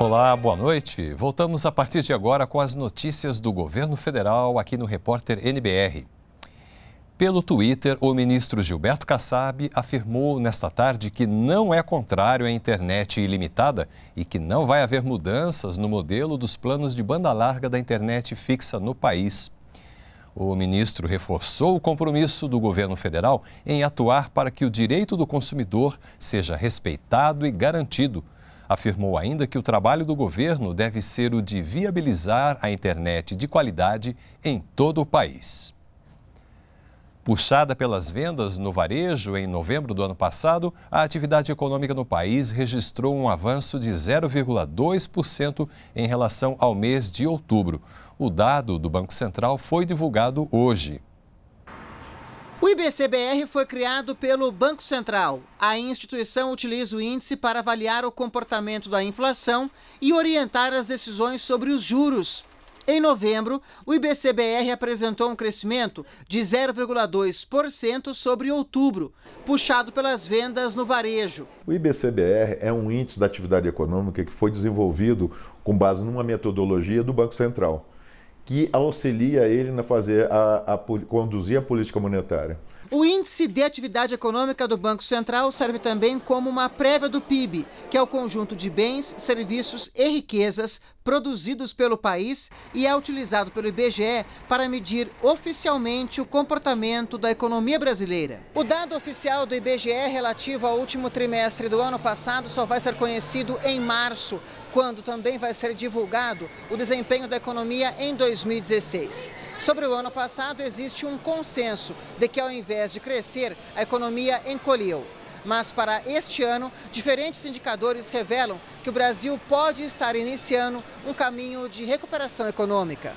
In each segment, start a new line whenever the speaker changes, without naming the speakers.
Olá, boa noite. Voltamos a partir de agora com as notícias do governo federal aqui no Repórter NBR. Pelo Twitter, o ministro Gilberto Kassab afirmou nesta tarde que não é contrário à internet ilimitada e que não vai haver mudanças no modelo dos planos de banda larga da internet fixa no país. O ministro reforçou o compromisso do governo federal em atuar para que o direito do consumidor seja respeitado e garantido Afirmou ainda que o trabalho do governo deve ser o de viabilizar a internet de qualidade em todo o país. Puxada pelas vendas no varejo em novembro do ano passado, a atividade econômica no país registrou um avanço de 0,2% em relação ao mês de outubro. O dado do Banco Central foi divulgado hoje.
O IBCBR foi criado pelo Banco Central. A instituição utiliza o índice para avaliar o comportamento da inflação e orientar as decisões sobre os juros. Em novembro, o IBCBR apresentou um crescimento de 0,2% sobre outubro, puxado pelas vendas no varejo.
O IBCBR é um
índice da atividade econômica que foi desenvolvido com base numa metodologia do Banco Central
que auxilia ele na fazer a, a conduzir a política monetária.
O índice de atividade econômica do Banco Central serve também como uma prévia do PIB, que é o conjunto de bens, serviços e riquezas produzidos pelo país e é utilizado pelo IBGE para medir oficialmente o comportamento da economia brasileira. O dado oficial do IBGE relativo ao último trimestre do ano passado só vai ser conhecido em março, quando também vai ser divulgado o desempenho da economia em 2016. Sobre o ano passado, existe um consenso de que, ao invés invés de crescer, a economia encolheu. Mas para este ano, diferentes indicadores revelam que o Brasil pode estar iniciando um caminho de recuperação econômica.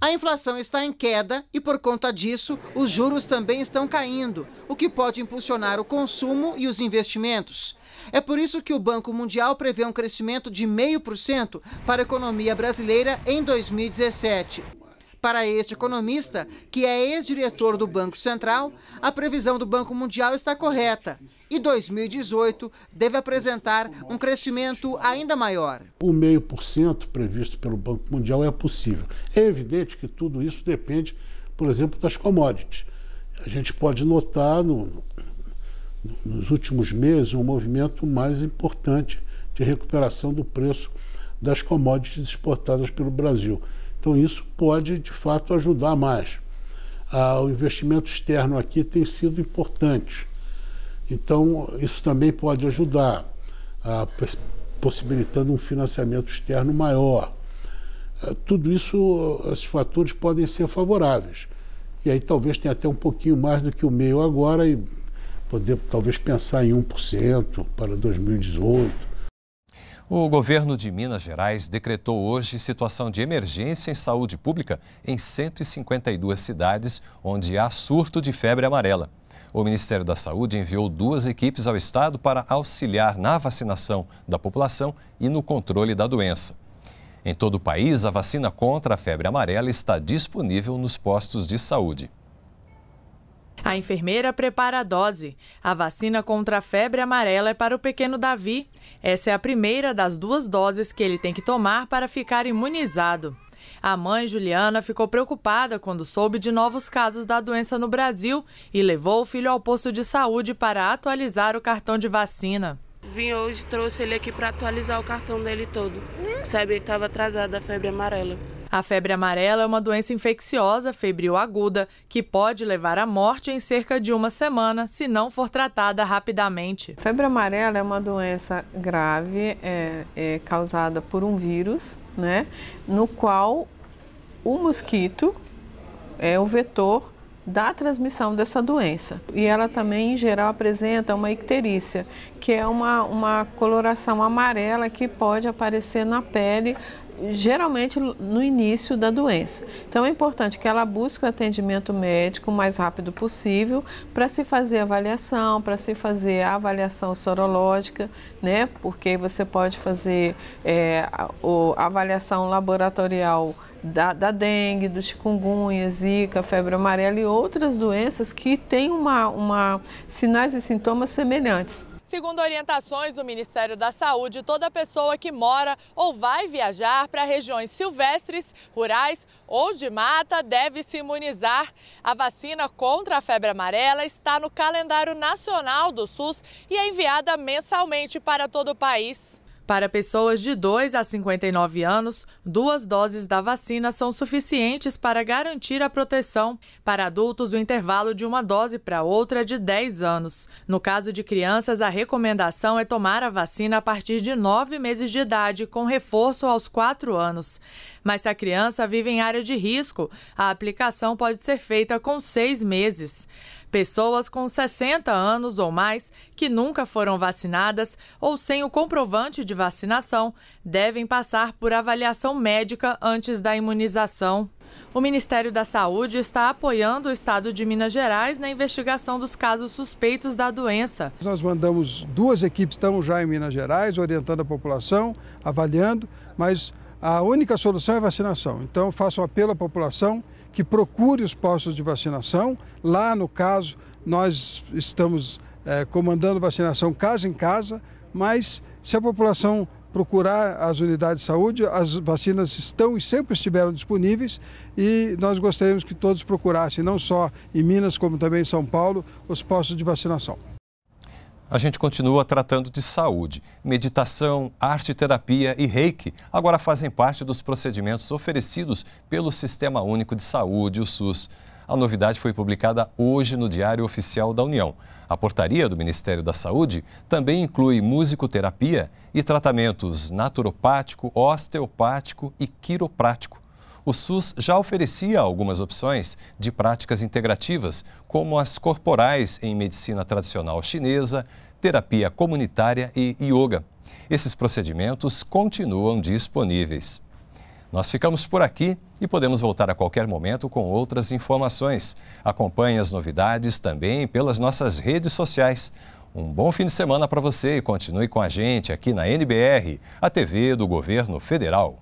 A inflação está em queda e, por conta disso, os juros também estão caindo, o que pode impulsionar o consumo e os investimentos. É por isso que o Banco Mundial prevê um crescimento de 0,5% para a economia brasileira em 2017. Para este economista, que é ex-diretor do Banco Central, a previsão do Banco Mundial está correta e 2018 deve apresentar um crescimento ainda maior. O meio por cento previsto pelo Banco Mundial é possível. É evidente que tudo isso depende, por exemplo, das commodities. A gente pode notar no, nos últimos meses um movimento mais importante de recuperação do preço das commodities exportadas pelo Brasil. Então, isso pode, de fato, ajudar mais. Ah, o investimento externo aqui tem sido importante. Então, isso também pode ajudar, ah, possibilitando um financiamento externo maior. Ah, tudo isso, esses fatores podem ser favoráveis. E aí talvez tenha até um pouquinho mais do que o meio agora e poder talvez pensar em 1% para 2018
o governo de Minas Gerais decretou hoje situação de emergência em saúde pública em 152 cidades onde há surto de febre amarela. O Ministério da Saúde enviou duas equipes ao estado para auxiliar na vacinação da população e no controle da doença. Em todo o país, a vacina contra a febre amarela está disponível nos postos de saúde.
A enfermeira prepara a dose. A vacina contra a febre amarela é para o pequeno Davi. Essa é a primeira das duas doses que ele tem que tomar para ficar imunizado. A mãe, Juliana, ficou preocupada quando soube de novos casos da doença no Brasil e levou o filho ao posto de saúde para atualizar o cartão de vacina.
Vim hoje, trouxe ele aqui para atualizar o cartão dele todo. Sabe, ele estava atrasado a febre amarela.
A febre amarela é uma doença infecciosa febril aguda que pode levar à morte em cerca de uma semana se não for tratada rapidamente.
Febre amarela é uma doença grave, é, é causada por um vírus, né, no qual o mosquito é o vetor da transmissão dessa doença. E ela também, em geral, apresenta uma icterícia, que é uma, uma coloração amarela que pode aparecer na pele geralmente no início da doença. Então é importante que ela busque o atendimento médico o mais rápido possível para se fazer avaliação, para se fazer a avaliação sorológica, né? Porque você pode fazer é, a, a avaliação laboratorial da, da, dengue, do chikungunya, zika, febre amarela e outras doenças que têm uma, uma sinais e sintomas semelhantes.
Segundo orientações do Ministério da Saúde, toda pessoa que mora ou vai viajar para regiões silvestres, rurais ou de mata deve se imunizar. A vacina contra a febre amarela está no calendário nacional do SUS e é enviada mensalmente para todo o país. Para pessoas de 2 a 59 anos, duas doses da vacina são suficientes para garantir a proteção. Para adultos, o intervalo de uma dose para outra é de 10 anos. No caso de crianças, a recomendação é tomar a vacina a partir de 9 meses de idade, com reforço aos 4 anos. Mas se a criança vive em área de risco, a aplicação pode ser feita com 6 meses. Pessoas com 60 anos ou mais que nunca foram vacinadas ou sem o comprovante de vacinação devem passar por avaliação médica antes da imunização. O Ministério da Saúde está apoiando o Estado de Minas Gerais na investigação dos casos suspeitos da doença.
Nós mandamos duas equipes, estão já em Minas Gerais, orientando a população, avaliando, mas a única solução é vacinação. Então, faço um apelo à população que procure os postos de vacinação. Lá, no caso, nós estamos eh, comandando vacinação casa em casa, mas se a população procurar as unidades de saúde, as vacinas estão e sempre estiveram disponíveis e nós gostaríamos que todos procurassem, não só em Minas, como também em São Paulo, os postos de vacinação. A gente continua tratando de saúde. Meditação, arte terapia e reiki agora fazem parte dos procedimentos oferecidos pelo Sistema Único de Saúde, o SUS. A novidade foi publicada hoje no Diário Oficial da União. A portaria do Ministério da Saúde também inclui musicoterapia e tratamentos naturopático, osteopático e quiroprático o SUS já oferecia algumas opções de práticas integrativas, como as corporais em medicina tradicional chinesa, terapia comunitária e yoga. Esses procedimentos continuam disponíveis. Nós ficamos por aqui e podemos voltar a qualquer momento com outras informações. Acompanhe as novidades também pelas nossas redes sociais. Um bom fim de semana para você e continue com a gente aqui na NBR, a TV do Governo Federal.